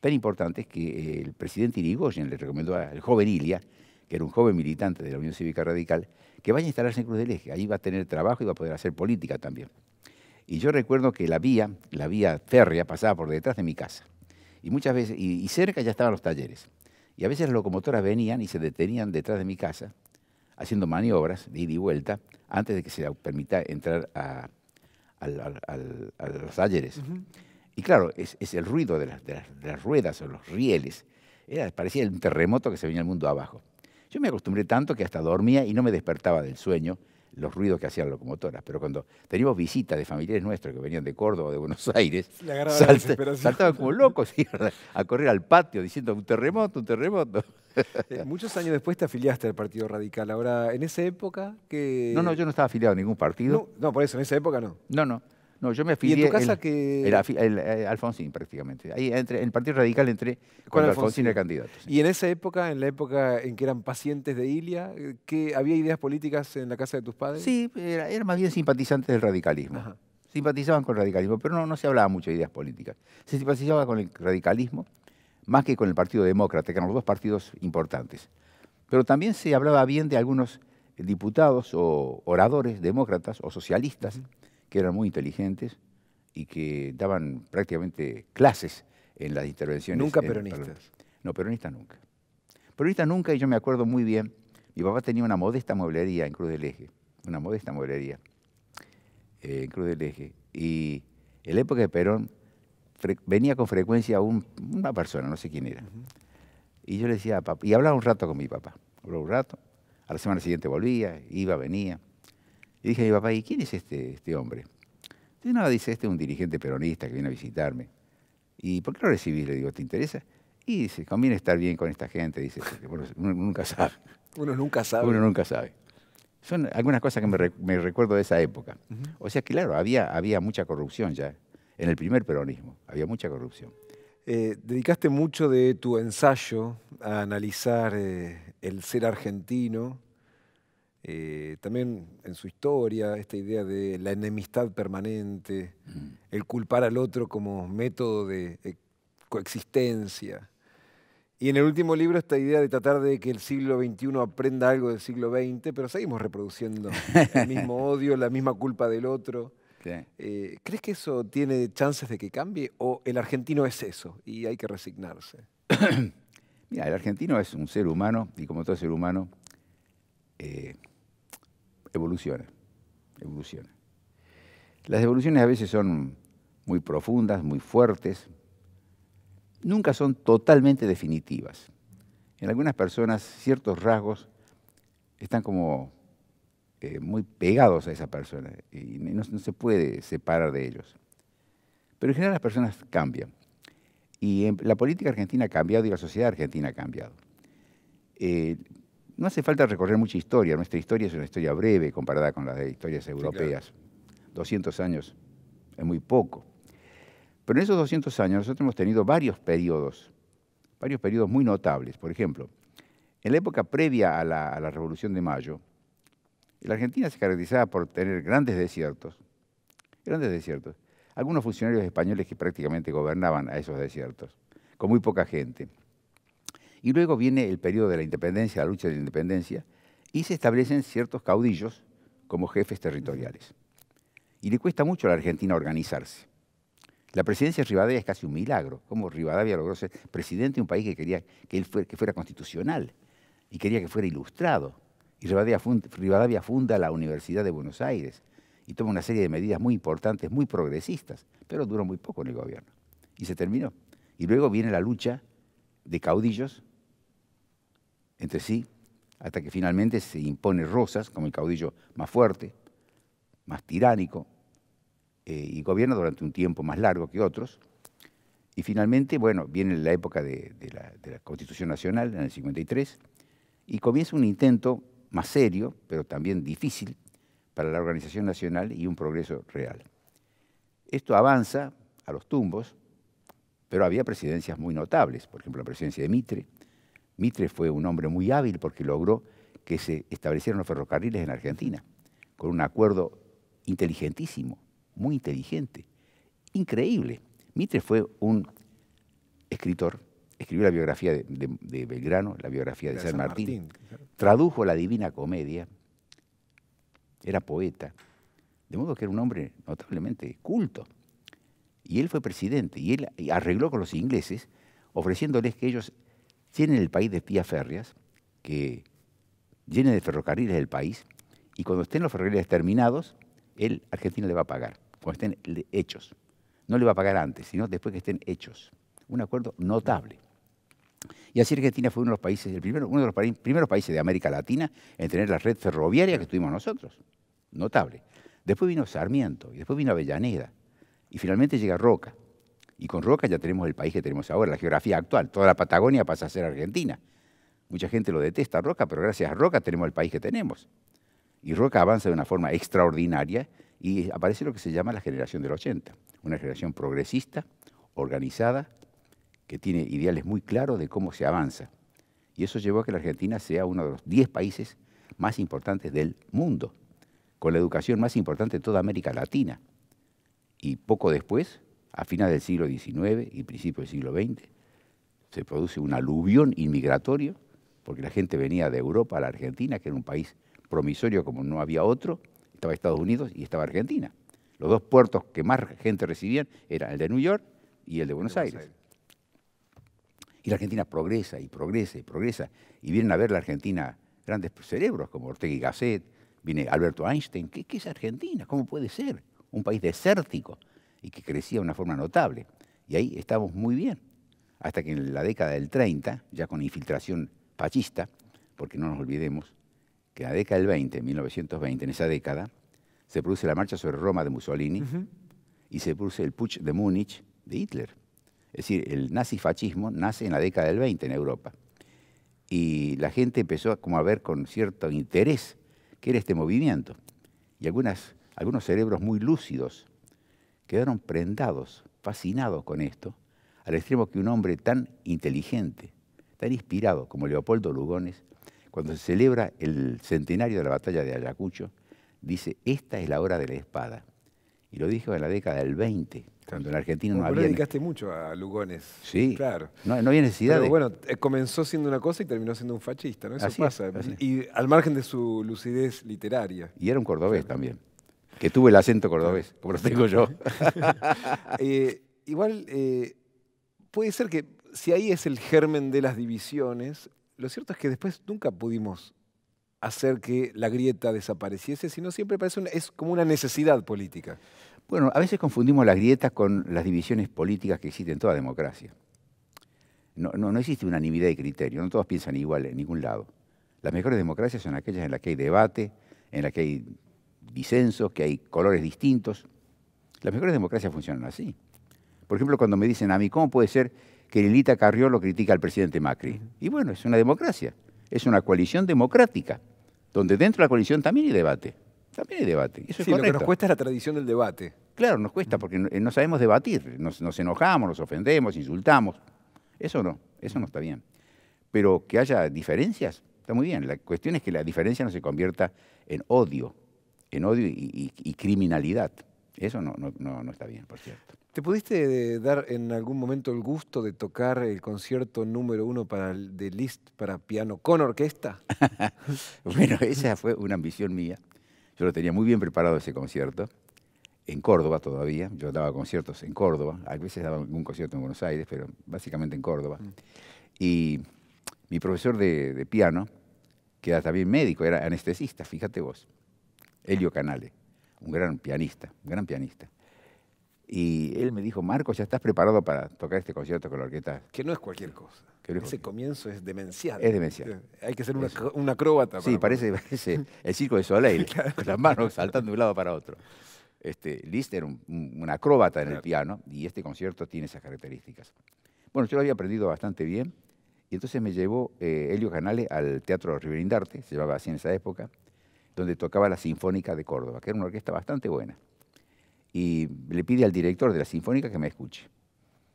tan importantes que eh, el presidente Irigoyen le recomendó al joven Ilia, que era un joven militante de la Unión Cívica Radical, que vaya a instalarse en Cruz del Eje. Ahí va a tener trabajo y va a poder hacer política también. Y yo recuerdo que la vía, la vía férrea, pasaba por detrás de mi casa. Y muchas veces, y, cerca ya estaban los talleres. Y a veces las locomotoras venían y se detenían detrás de mi casa, haciendo maniobras de ida y vuelta, antes de que se permita entrar a, los talleres. Y claro, es, el ruido de las, ruedas o los rieles. parecía un terremoto que se venía el mundo abajo. Yo me acostumbré tanto que hasta dormía y no me despertaba del sueño los ruidos que hacían las locomotoras. Pero cuando teníamos visitas de familiares nuestros que venían de Córdoba o de Buenos Aires, saltaban como locos a correr al patio diciendo un terremoto, un terremoto. Eh, muchos años después te afiliaste al Partido Radical. Ahora, en esa época que... No, no, yo no estaba afiliado a ningún partido. no por eso, en esa época no. No, no. No, yo me afilié. a eh, Alfonsín, prácticamente. Ahí entre, en el Partido Radical entre con Alfonsín, era candidato. ¿Y en esa época, en la época en que eran pacientes de Ilia, había ideas políticas en la casa de tus padres? Sí, eran más bien simpatizantes del radicalismo. Simpatizaban con el radicalismo, pero no, se hablaba mucho de ideas políticas. Se simpatizaba con el radicalismo más que con el Partido Demócrata, que eran los dos partidos importantes. Pero también se hablaba bien de algunos diputados o oradores demócratas o socialistas que eran muy inteligentes y que daban prácticamente clases en las intervenciones. Nunca peronistas. No, peronistas nunca. Peronistas nunca, y yo me acuerdo muy bien, mi papá tenía una modesta mueblería en Cruz del Eje, una modesta mueblería eh, en Cruz del Eje. Y en la época de Perón venía con frecuencia una persona, no sé quién era. Y yo le decía a papá, y hablaba un rato con mi papá, hablaba un rato, a la semana siguiente volvía, iba, venía. Y dije a mi papá, ¿y quién es este, este hombre? Dice, no, dice, este es un dirigente peronista que viene a visitarme. ¿Y por qué lo recibís? Le digo, ¿te interesa? Y dice, conviene estar bien con esta gente, dice, uno, nunca sabe. Uno nunca sabe. Uno nunca sabe. Son algunas cosas que me, recuerdo de esa época. O sea que, claro, había, había mucha corrupción ya. En el primer peronismo había mucha corrupción. Eh, dedicaste mucho de tu ensayo a analizar eh, el ser argentino, eh, también en su historia, esta idea de la enemistad permanente, mm. el culpar al otro como método de eh, coexistencia. Y en el último libro esta idea de tratar de que el siglo XXI aprenda algo del siglo XX, pero seguimos reproduciendo el mismo odio, la misma culpa del otro. Eh, ¿Crees que eso tiene chances de que cambie o el argentino es eso y hay que resignarse? Mira, el argentino es un ser humano y como todo ser humano, evoluciona, evoluciona. Las evoluciones a veces son muy profundas, muy fuertes, nunca son totalmente definitivas. En algunas personas ciertos rasgos están como eh, muy pegados a esa persona y no, se puede separar de ellos. Pero en general las personas cambian. Y la política argentina ha cambiado y la sociedad argentina ha cambiado. Eh, no hace falta recorrer mucha historia. Nuestra historia es una historia breve comparada con las de historias europeas. 200 años es muy poco. Pero en esos 200 años nosotros hemos tenido varios periodos, varios periodos muy notables. Por ejemplo, en la época previa a la, Revolución de Mayo, la Argentina se caracterizaba por tener grandes desiertos, grandes desiertos. Algunos funcionarios españoles que prácticamente gobernaban a esos desiertos, con muy poca gente. Y luego viene el periodo de la independencia, la lucha de la independencia, y se establecen ciertos caudillos como jefes territoriales. Y le cuesta mucho a la Argentina organizarse. La presidencia de Rivadavia es casi un milagro. como Rivadavia logró ser presidente de un país que quería que él fuera, constitucional y quería que fuera ilustrado? Y Rivadavia funda, la Universidad de Buenos Aires y toma una serie de medidas muy importantes, muy progresistas, pero duró muy poco en el gobierno. Y se terminó. Y luego viene la lucha de caudillos entre sí, hasta que finalmente se impone Rosas como el caudillo más fuerte, más tiránico, eh, y gobierna durante un tiempo más largo que otros. Y finalmente, bueno, viene la época de, la, de la Constitución Nacional, en el 53, y comienza un intento más serio, pero también difícil, para la organización nacional y un progreso real. Esto avanza a los tumbos, pero había presidencias muy notables, por ejemplo la presidencia de Mitre, Mitre fue un hombre muy hábil porque logró que se establecieran los ferrocarriles en Argentina, con un acuerdo inteligentísimo, muy inteligente, increíble. Mitre fue un escritor, escribió la biografía de, Belgrano, la biografía de, San, Martín, tradujo la Divina Comedia, era poeta, de modo que era un hombre notablemente culto. Y él fue presidente y él arregló con los ingleses ofreciéndoles que ellos tienen el país de vías férreas, que llenen de ferrocarriles el país, y cuando estén los ferrocarriles terminados, el Argentina le va a pagar, cuando estén hechos. No le va a pagar antes, sino después que estén hechos. Un acuerdo notable. Y así Argentina fue uno de los países, primero, uno de los primeros países de América Latina en tener la red ferroviaria que tuvimos nosotros. Notable. Después vino Sarmiento, y después vino Avellaneda, y finalmente llega Roca. Y con Roca ya tenemos el país que tenemos ahora, la geografía actual. Toda la Patagonia pasa a ser Argentina. Mucha gente lo detesta a Roca, pero gracias a Roca tenemos el país que tenemos. Y Roca avanza de una forma extraordinaria y aparece lo que se llama la generación del 80, una generación progresista, organizada, que tiene ideales muy claros de cómo se avanza. Y eso llevó a que la Argentina sea uno de los 10 países más importantes del mundo, con la educación más importante de toda América Latina. Y poco después, a finales del siglo XIX y principios del siglo XX, se produce un aluvión inmigratorio, porque la gente venía de Europa a la Argentina, que era un país promisorio como no había otro, estaba Estados Unidos y estaba Argentina. Los dos puertos que más gente recibían eran el de New York y el de Buenos, Aires. Y la Argentina progresa y progresa y progresa. Y vienen a ver la Argentina grandes cerebros como Ortega y Gasset, viene Alberto Einstein. qué es Argentina? ¿Cómo puede ser? Un país desértico y que crecía de una forma notable. Y ahí estamos muy bien, hasta que en la década del 30, ya con infiltración fascista, porque no nos olvidemos que en la década del 20, 1920, en esa década, se produce la marcha sobre Roma de Mussolini y se produce el putsch de Múnich de Hitler. Es decir, el nazifascismo nace en la década del 20 en Europa. Y la gente empezó como a ver con cierto interés qué era este movimiento. Y algunos cerebros muy lúcidos quedaron prendados, fascinados con esto, al extremo que un hombre tan inteligente, tan inspirado como Leopoldo Lugones, cuando se celebra el centenario de la batalla de Ayacucho, dice, esta es la hora de la espada. Y lo dijo en la década del 20, cuando en Argentina no había... dedicaste mucho a Lugones. Sí, claro. No, había necesidad de... bueno, eh, comenzó siendo una cosa y terminó siendo un fascista, ¿no? Eso pasa. y al margen de su lucidez literaria. Y era un cordobés también que tuve el acento cordobés, como lo tengo yo. Eh, igual, eh, puede ser que si ahí es el germen de las divisiones, lo cierto es que después nunca pudimos hacer que la grieta desapareciese, sino siempre parece una, es como una necesidad política. Bueno, a veces confundimos las grietas con las divisiones políticas que existen en toda democracia. No, no existe unanimidad de criterio, no todos piensan igual en ningún lado. Las mejores democracias son aquellas en las que hay debate, en las que hay disensos, que hay colores distintos. Las mejores democracias funcionan así. Por ejemplo, cuando me dicen a mí, ¿cómo puede ser que Lilita lo critica al presidente Macri? Y bueno, es una democracia, es una coalición democrática, donde dentro de la coalición también hay debate. También hay debate. Eso es lo que nos cuesta la tradición del debate. Claro, nos cuesta porque eh, no sabemos debatir. nos enojamos, nos ofendemos, insultamos. Eso no, eso no está bien. Pero que haya diferencias, está muy bien. La cuestión es que la diferencia no se convierta en odio, en odio y, criminalidad. Eso no, está bien, por cierto. ¿Te pudiste eh, dar en algún momento el gusto de tocar el concierto número uno de Liszt para piano con orquesta? bueno, esa fue una ambición mía. Yo lo tenía muy bien preparado ese concierto, en Córdoba todavía. Yo daba conciertos en Córdoba, a veces daba algún concierto en Buenos Aires, pero básicamente en Córdoba. Mm. Y mi profesor de, de piano, que era también médico, era anestesista, fíjate vos. Elio Canale, un gran pianista, un gran pianista. Y él me dijo, "Marco, ¿ya estás preparado para tocar este concierto con la orquesta? Que no es cualquier cosa. Ese comienzo es demencial. Es demencial. Hay que ser un acróbata. Sí, parece, el circo de Soleil, con las manos saltando de un lado para otro. Este, Liszt era un, acróbata en el piano y este concierto tiene esas características. Bueno, yo lo había aprendido bastante bien y entonces me llevó eh, Elio Canale al Teatro Riverindarte, se llevaba así en esa época, donde tocaba la Sinfónica de Córdoba, que era una orquesta bastante buena. Y le pide al director de la Sinfónica que me escuche.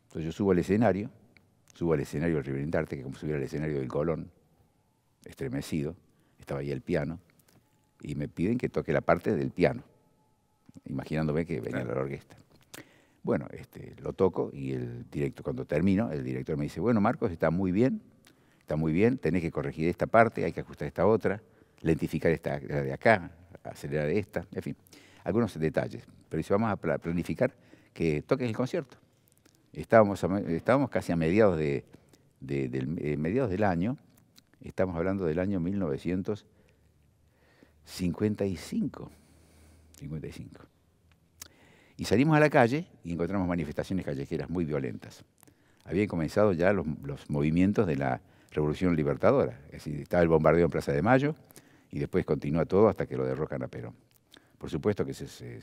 Entonces yo subo al escenario, subo al escenario del Reverendarte, que como subir al escenario del Colón, estremecido, estaba ahí el piano, y me piden que toque la parte del piano, imaginándome que venía la orquesta. Bueno, este, lo toco y el director, cuando termino, el director me dice, bueno Marcos, está muy bien, está muy bien, tenés que corregir esta parte, hay que ajustar esta otra, lentificar esta de acá, acelerar esta, en fin, algunos detalles. Pero si vamos a planificar que toques el concierto. Estábamos, casi a mediados, de, eh, mediados del año, estamos hablando del año 1955. 55. Y salimos a la calle y encontramos manifestaciones callejeras muy violentas. Habían comenzado ya los, movimientos de la Revolución Libertadora. estaba el bombardeo en Plaza de Mayo, y después continúa todo hasta que lo derrocan a Perón. Por supuesto que se,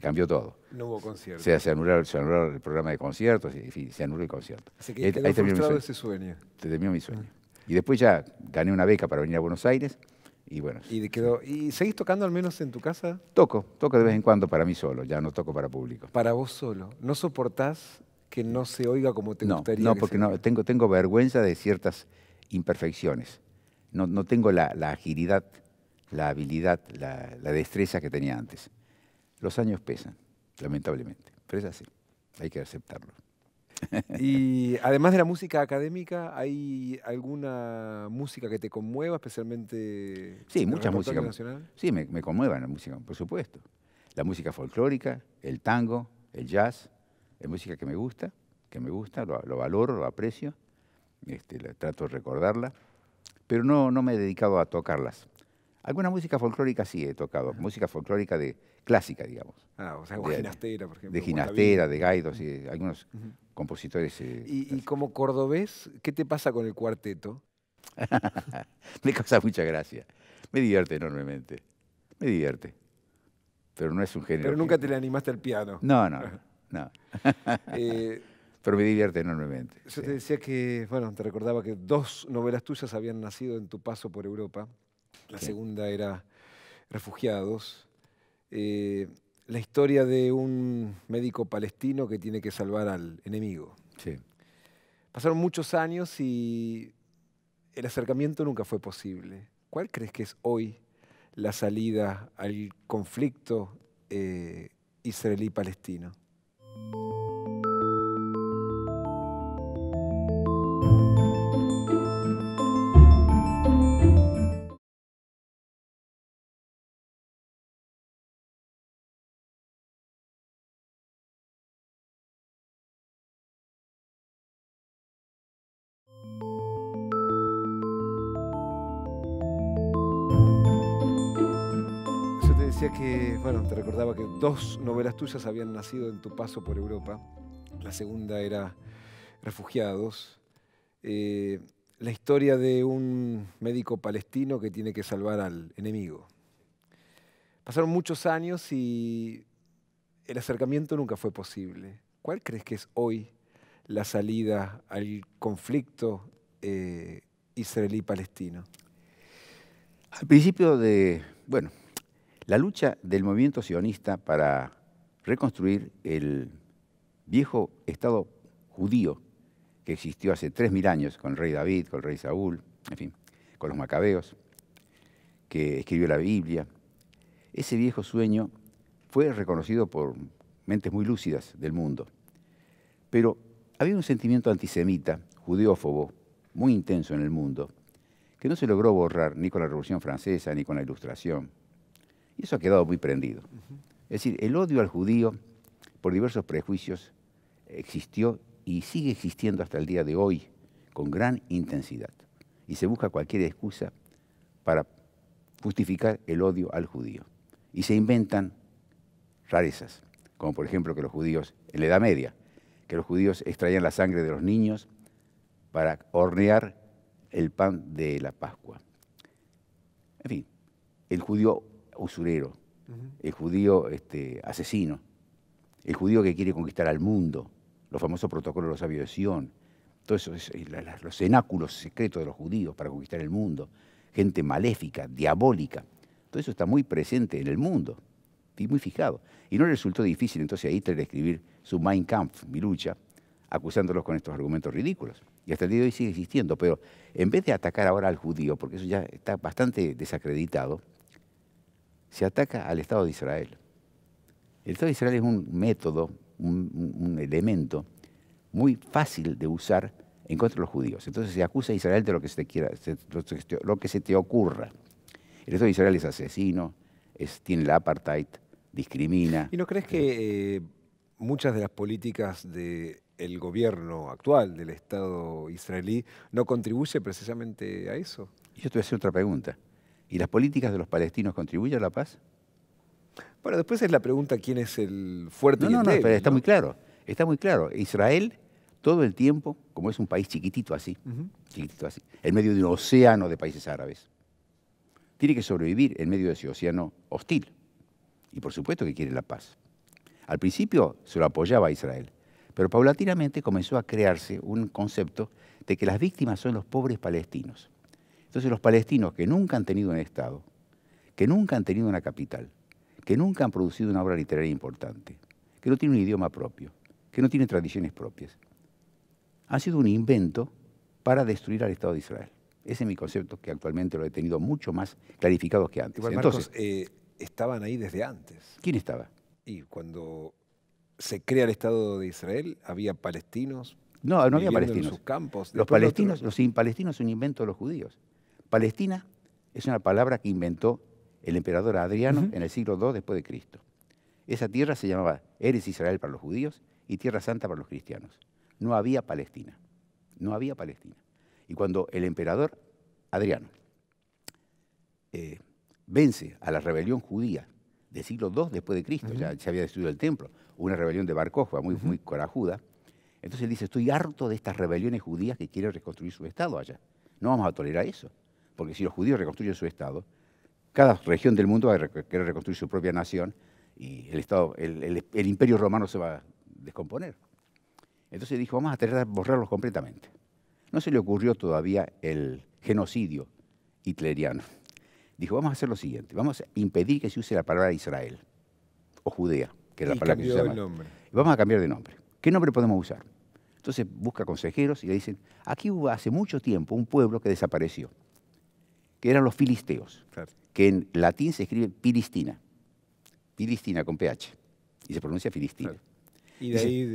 cambió todo. No hubo concierto. O sea, se anuló, se anuló el programa de conciertos, en fin, se anuló el concierto. Así que ahí, frustrado ese sueño. Terminó mi sueño. Ah. Y después ya gané una beca para venir a Buenos Aires y bueno. ¿Y, quedó, ¿Y seguís tocando al menos en tu casa? Toco, toco de vez en cuando para mí solo, ya no toco para público. Para vos solo. ¿No soportás que no se oiga como te no, gustaría? No, porque no, tengo, tengo vergüenza de ciertas imperfecciones. No, tengo la agilidad la habilidad, la, destreza que tenía antes. Los años pesan, lamentablemente, pero es así, hay que aceptarlo. y además de la música académica, ¿hay alguna música que te conmueva, especialmente? Sí, mucha música. Nacional? Sí, me, me conmueva la música, por supuesto. La música folclórica, el tango, el jazz, es música que me gusta, que me gusta, lo, valoro, lo aprecio, este, trato de recordarla, pero no, no me he dedicado a tocarlas. Alguna música folclórica sí he tocado, música folclórica de clásica, digamos. Ah, o sea, de, ginastera, por ejemplo. De ginastera, de gaidos, eh, y algunos compositores. ¿Y, como cordobés, qué te pasa con el cuarteto? me causa mucha gracia. Me divierte enormemente. Me divierte. Pero no es un género. Pero nunca te le animaste al piano. No, no, no. Eh, pero me divierte enormemente. Yo te decía que, bueno, te recordaba que dos novelas tuyas habían nacido en tu paso por Europa la segunda era Refugiados. Eh, la historia de un médico palestino que tiene que salvar al enemigo. Pasaron muchos años y el acercamiento nunca fue posible. ¿Cuál crees que es hoy la salida al conflicto eh, israelí-palestino? te recordaba que dos novelas tuyas habían nacido en tu paso por Europa. La segunda era Refugiados. Eh, la historia de un médico palestino que tiene que salvar al enemigo. Pasaron muchos años y el acercamiento nunca fue posible. ¿Cuál crees que es hoy la salida al conflicto eh, israelí-palestino? Al principio de, bueno, la lucha del movimiento sionista para reconstruir el viejo Estado judío que existió hace 3.000 años con el rey David, con el rey Saúl, en fin, con los macabeos, que escribió la Biblia. Ese viejo sueño fue reconocido por mentes muy lúcidas del mundo. Pero había un sentimiento antisemita, judeófobo, muy intenso en el mundo, que no se logró borrar ni con la Revolución Francesa ni con la Ilustración. Y eso ha quedado muy prendido. Es decir, el odio al judío por diversos prejuicios existió y sigue existiendo hasta el día de hoy con gran intensidad. Y se busca cualquier excusa para justificar el odio al judío. Y se inventan rarezas, como por ejemplo que los judíos, en la Edad Media, que los judíos extraían la sangre de los niños para hornear el pan de la Pascua. En fin, el judío usurero, el judío este, asesino, el judío que quiere conquistar al mundo, los famosos protocolos de los sabios de Sion, todos esos, los cenáculos secretos de los judíos para conquistar el mundo, gente maléfica, diabólica, todo eso está muy presente en el mundo y muy fijado. Y no le resultó difícil entonces a Hitler escribir su Mein Kampf, mi lucha, acusándolos con estos argumentos ridículos. Y hasta el día de hoy sigue existiendo, pero en vez de atacar ahora al judío, porque eso ya está bastante desacreditado, se ataca al Estado de Israel. El Estado de Israel es un método, un, elemento muy fácil de usar en contra de los judíos. Entonces se acusa a Israel de lo que se te, quiera, lo que se te ocurra. El Estado de Israel es asesino, tiene el apartheid, discrimina. ¿Y no crees que eh, muchas de las políticas del gobierno actual, del Estado israelí, no contribuye precisamente a eso? Yo te voy a hacer otra pregunta. ¿Y las políticas de los palestinos contribuyen a la paz? Bueno, después es la pregunta quién es el fuerte no, no, está muy claro, está muy claro. Israel todo el tiempo, como es un país chiquitito así, chiquitito así, en medio de un océano de países árabes, tiene que sobrevivir en medio de ese océano hostil. Y por supuesto que quiere la paz. Al principio se lo apoyaba Israel, pero paulatinamente comenzó a crearse un concepto de que las víctimas son los pobres palestinos. Entonces los palestinos que nunca han tenido un Estado, que nunca han tenido una capital, que nunca han producido una obra literaria importante, que no tienen un idioma propio, que no tienen tradiciones propias, han sido un invento para destruir al Estado de Israel. Ese es mi concepto que actualmente lo he tenido mucho más clarificado que antes. Entonces, eh, estaban ahí desde antes. ¿Quién estaba? Y cuando se crea el Estado de Israel, había palestinos. No, no había palestinos. En sus campos. Los palestinos, los palestinos son un invento de los judíos. Palestina es una palabra que inventó el emperador Adriano en el siglo II después de Cristo. Esa tierra se llamaba Eres Israel para los judíos y Tierra Santa para los cristianos. No había Palestina. No había Palestina. Y cuando el emperador Adriano eh, vence a la rebelión judía del siglo II después de Cristo, ya se había destruido el templo, una rebelión de Bar muy, muy corajuda, entonces él dice, estoy harto de estas rebeliones judías que quieren reconstruir su Estado allá. No vamos a tolerar eso porque si los judíos reconstruyen su Estado, cada región del mundo va a querer reconstruir su propia nación y el, estado, el, imperio romano se va a descomponer. Entonces dijo, vamos a tratar de borrarlos completamente. No se le ocurrió todavía el genocidio hitleriano. Dijo, vamos a hacer lo siguiente, vamos a impedir que se use la palabra Israel o Judea, que es la palabra que se llama. Vamos a cambiar de nombre. ¿Qué nombre podemos usar? Entonces busca consejeros y le dicen, aquí hubo hace mucho tiempo un pueblo que desapareció que eran los filisteos, que en latín se escribe Filistina, Filistina con PH, y se pronuncia Filistina.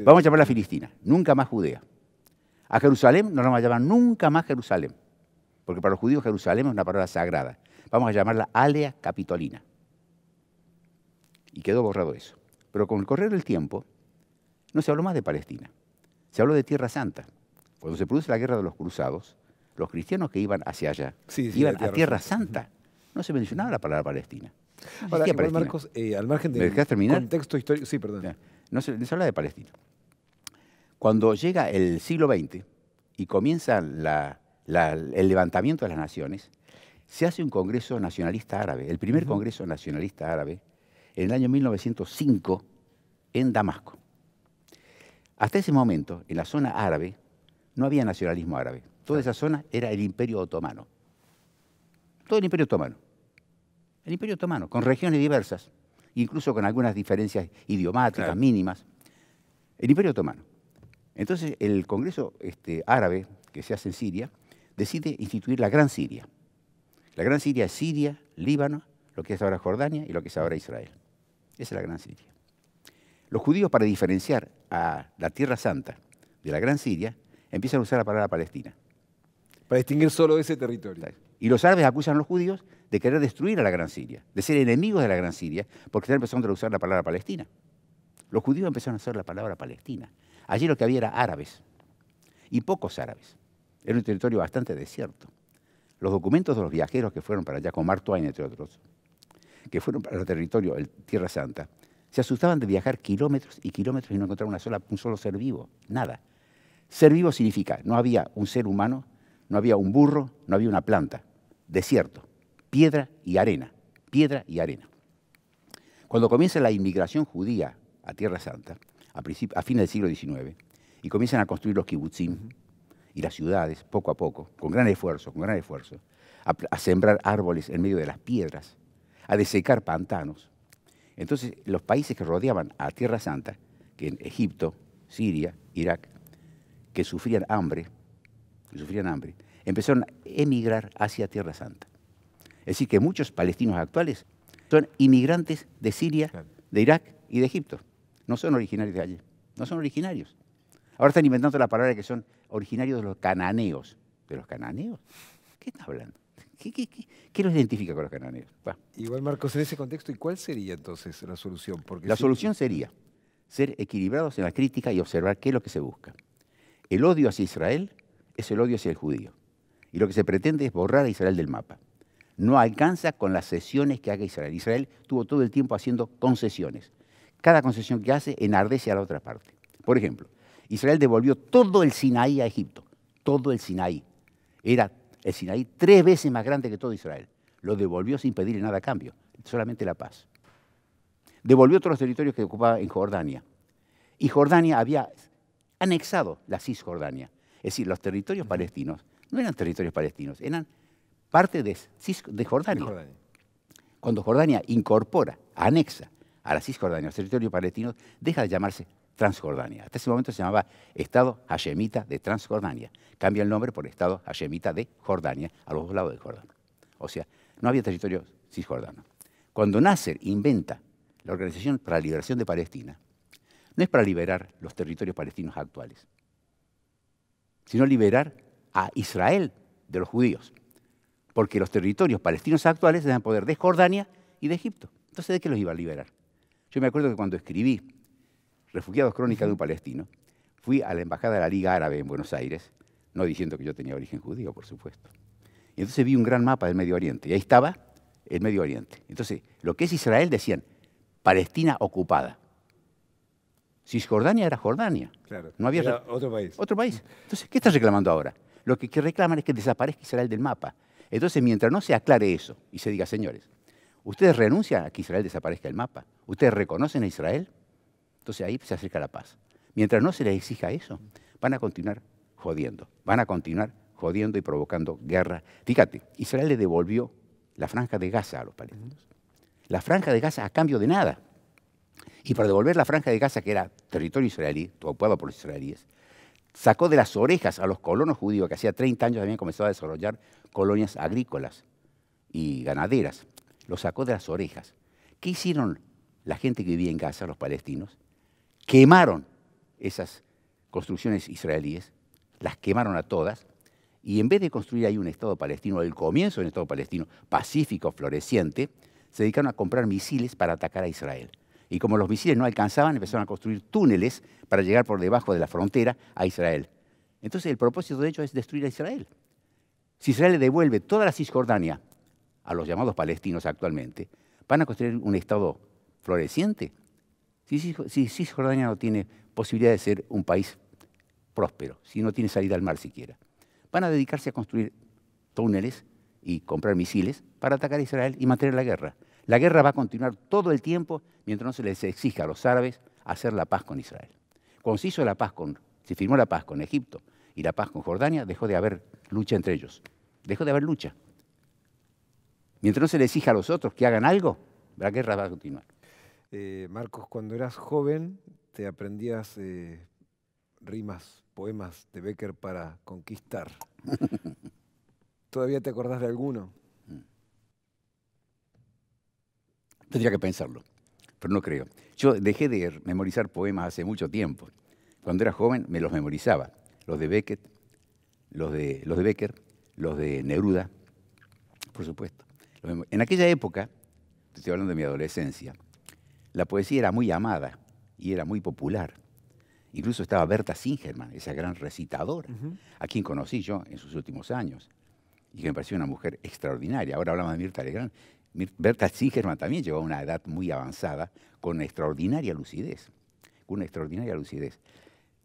Vamos a llamarla Filistina, nunca más Judea. A Jerusalén no la vamos a llamar nunca más Jerusalén, porque para los judíos Jerusalén es una palabra sagrada. Vamos a llamarla Alea Capitolina. Y quedó borrado eso. Pero con el correr del tiempo, no se habló más de Palestina, se habló de Tierra Santa. Cuando se produce la guerra de los cruzados, los cristianos que iban hacia allá, iban a Tierra Santa. No se mencionaba la palabra Palestina. Ahora, Marcos, eh, al margen del contexto histórico, sí, perdón. No se, les habla de Palestina. Cuando llega el siglo XX y comienza el levantamiento de las naciones, se hace un Congreso Nacionalista Árabe, el primer Congreso Nacionalista Árabe, en el año 1905 en Damasco. Hasta ese momento, en la zona árabe, no había nacionalismo árabe. Toda esa zona era el Imperio Otomano. Todo el Imperio Otomano. El Imperio Otomano, con regiones diversas, incluso con algunas diferencias idiomáticas mínimas. El Imperio Otomano. Entonces, el Congreso este, Árabe que se hace en Siria decide instituir la Gran Siria. La Gran Siria es Siria, Líbano, lo que es ahora Jordania y lo que es ahora Israel. Esa es la Gran Siria. Los judíos, para diferenciar a la Tierra Santa de la Gran Siria, empiezan a usar la palabra Palestina para distinguir solo ese territorio. Y los árabes acusan a los judíos de querer destruir a la Gran Siria, de ser enemigos de la Gran Siria, porque están empezando a usar la palabra Palestina. Los judíos empezaron a usar la palabra Palestina. Allí lo que había era árabes, y pocos árabes. Era un territorio bastante desierto. Los documentos de los viajeros que fueron para allá, con Mark entre otros, que fueron para el territorio, el Tierra Santa, se asustaban de viajar kilómetros y kilómetros y no encontrar una sola, un solo ser vivo, nada. Ser vivo significa, no había un ser humano no había un burro, no había una planta. Desierto, piedra y arena, piedra y arena. Cuando comienza la inmigración judía a Tierra Santa, a, a fines del siglo XIX, y comienzan a construir los kibutzim y las ciudades, poco a poco, con gran esfuerzo, con gran esfuerzo, a, a sembrar árboles en medio de las piedras, a desecar pantanos. Entonces, los países que rodeaban a Tierra Santa, que en Egipto, Siria, Irak, que sufrían hambre, que sufrían hambre, empezaron a emigrar hacia Tierra Santa. Es decir, que muchos palestinos actuales son inmigrantes de Siria, de Irak y de Egipto. No son originarios de allí, no son originarios. Ahora están inventando la palabra que son originarios de los cananeos. ¿De los cananeos? ¿Qué está hablando? ¿Qué, qué, los identifica con los cananeos? Igual, Marcos, en ese contexto, ¿y cuál sería entonces la solución? la solución sería ser equilibrados en la crítica y observar qué es lo que se busca. El odio hacia Israel es el odio hacia el judío. Y lo que se pretende es borrar a Israel del mapa. No alcanza con las sesiones que haga Israel. Israel tuvo todo el tiempo haciendo concesiones. Cada concesión que hace enardece a la otra parte. Por ejemplo, Israel devolvió todo el Sinaí a Egipto. Todo el Sinaí. Era el Sinaí tres veces más grande que todo Israel. Lo devolvió sin pedirle nada a cambio, solamente la paz. Devolvió todos los territorios que ocupaba en Jordania. Y Jordania había anexado la Cisjordania es decir, los territorios palestinos no eran territorios palestinos, eran parte de, Jordania. Cuando Jordania incorpora, anexa a la Cisjordania los territorios palestinos, deja de llamarse Transjordania. Hasta ese momento se llamaba Estado Hashemita de Transjordania. Cambia el nombre por Estado Hashemita de Jordania, a los dos lados de Jordania. O sea, no había territorio cisjordano. Cuando Nasser inventa la Organización para la Liberación de Palestina, no es para liberar los territorios palestinos actuales, sino liberar a Israel de los judíos, porque los territorios palestinos actuales eran poder de Jordania y de Egipto. Entonces, ¿de qué los iba a liberar? Yo me acuerdo que cuando escribí Refugiados Crónicas de un Palestino, fui a la Embajada de la Liga Árabe en Buenos Aires, no diciendo que yo tenía origen judío, por supuesto. Y entonces vi un gran mapa del Medio Oriente, y ahí estaba el Medio Oriente. Entonces, lo que es Israel decían, Palestina ocupada. Jordania era Jordania. Claro. No había otro país. Otro país. Entonces, ¿qué estás reclamando ahora? Lo que, que reclaman es que desaparezca Israel del mapa. Entonces, mientras no se aclare eso y se diga, señores, ustedes renuncian a que Israel desaparezca del mapa, ustedes reconocen a Israel, entonces ahí se acerca la paz. Mientras no se les exija eso, van a continuar jodiendo, van a continuar jodiendo y provocando guerra. Fíjate, Israel le devolvió la franja de Gaza a los palestinos. La franja de Gaza a cambio de nada y para devolver la franja de Gaza, que era territorio israelí, ocupado por los israelíes, sacó de las orejas a los colonos judíos que hacía 30 años habían comenzado a desarrollar colonias agrícolas y ganaderas. Los sacó de las orejas. ¿Qué hicieron la gente que vivía en Gaza, los palestinos? Quemaron esas construcciones israelíes, las quemaron a todas, y en vez de construir ahí un Estado palestino, el comienzo de un Estado palestino pacífico, floreciente, se dedicaron a comprar misiles para atacar a Israel y como los misiles no alcanzaban, empezaron a construir túneles para llegar por debajo de la frontera a Israel. Entonces el propósito de hecho es destruir a Israel. Si Israel le devuelve toda la Cisjordania a los llamados palestinos actualmente, van a construir un Estado floreciente. Si Cisjordania no tiene posibilidad de ser un país próspero, si no tiene salida al mar siquiera, van a dedicarse a construir túneles y comprar misiles para atacar a Israel y mantener la guerra. La guerra va a continuar todo el tiempo mientras no se les exija a los árabes hacer la paz con Israel. Cuando se la paz con, se firmó la paz con Egipto y la paz con Jordania, dejó de haber lucha entre ellos. Dejó de haber lucha. Mientras no se les exija a los otros que hagan algo, la guerra va a continuar. Eh, Marcos, cuando eras joven, te aprendías eh, rimas, poemas de Becker para conquistar. ¿Todavía te acordás de alguno? Tendría que pensarlo, pero no creo. Yo dejé de memorizar poemas hace mucho tiempo. Cuando era joven me los memorizaba, los de Beckett, los de, los de Becker, los de Neruda, por supuesto. En aquella época, estoy hablando de mi adolescencia, la poesía era muy amada y era muy popular. Incluso estaba Berta Singerman, esa gran recitadora, a quien conocí yo en sus últimos años y que me pareció una mujer extraordinaria. Ahora hablamos de Mirta Legrand, Berta Singerman también llegó a una edad muy avanzada con extraordinaria lucidez, extraordinaria lucidez.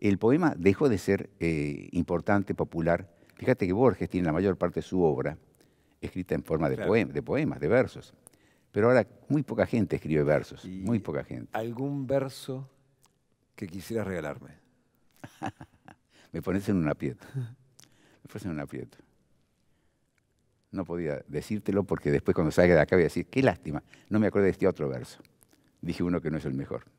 El poema dejó de ser eh, importante, popular. Fíjate que Borges tiene la mayor parte de su obra escrita en forma de, poemas, de versos. Pero ahora muy poca gente escribe versos, muy poca gente. ¿Algún verso que quisieras regalarme? Me pones en un aprieto. Me pones en un aprieto. No podía decírtelo porque después cuando salga de acá voy a decir, qué lástima, no me acuerdo de este otro verso. Dije uno que no es el mejor.